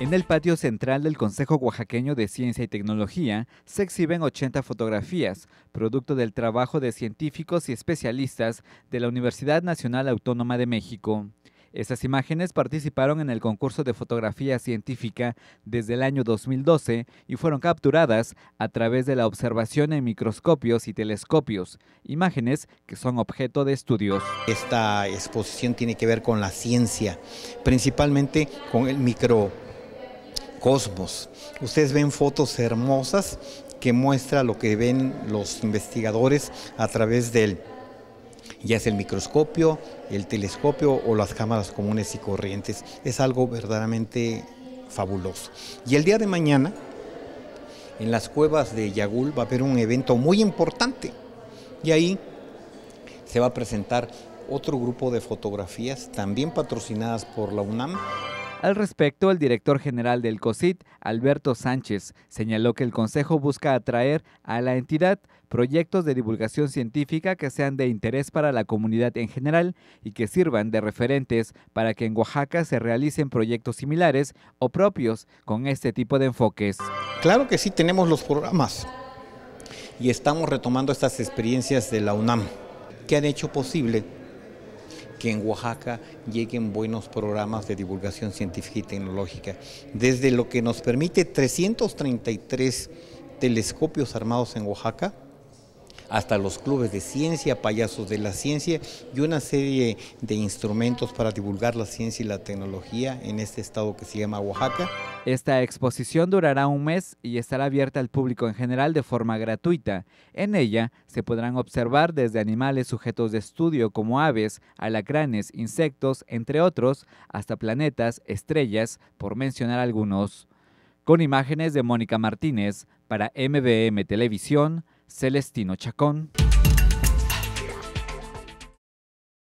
En el patio central del Consejo Oaxaqueño de Ciencia y Tecnología se exhiben 80 fotografías, producto del trabajo de científicos y especialistas de la Universidad Nacional Autónoma de México. Estas imágenes participaron en el concurso de fotografía científica desde el año 2012 y fueron capturadas a través de la observación en microscopios y telescopios, imágenes que son objeto de estudios. Esta exposición tiene que ver con la ciencia, principalmente con el micro cosmos. Ustedes ven fotos hermosas que muestra lo que ven los investigadores a través del ya es el microscopio, el telescopio o las cámaras comunes y corrientes. Es algo verdaderamente fabuloso. Y el día de mañana, en las cuevas de Yagul, va a haber un evento muy importante. Y ahí se va a presentar otro grupo de fotografías, también patrocinadas por la UNAM. Al respecto, el director general del COSIT, Alberto Sánchez, señaló que el Consejo busca atraer a la entidad proyectos de divulgación científica que sean de interés para la comunidad en general y que sirvan de referentes para que en Oaxaca se realicen proyectos similares o propios con este tipo de enfoques. Claro que sí tenemos los programas y estamos retomando estas experiencias de la UNAM que han hecho posible que en Oaxaca lleguen buenos programas de divulgación científica y tecnológica, desde lo que nos permite 333 telescopios armados en Oaxaca, hasta los clubes de ciencia, payasos de la ciencia y una serie de instrumentos para divulgar la ciencia y la tecnología en este estado que se llama Oaxaca. Esta exposición durará un mes y estará abierta al público en general de forma gratuita. En ella se podrán observar desde animales sujetos de estudio como aves, alacranes, insectos, entre otros, hasta planetas, estrellas, por mencionar algunos. Con imágenes de Mónica Martínez para MBM Televisión, Celestino Chacón.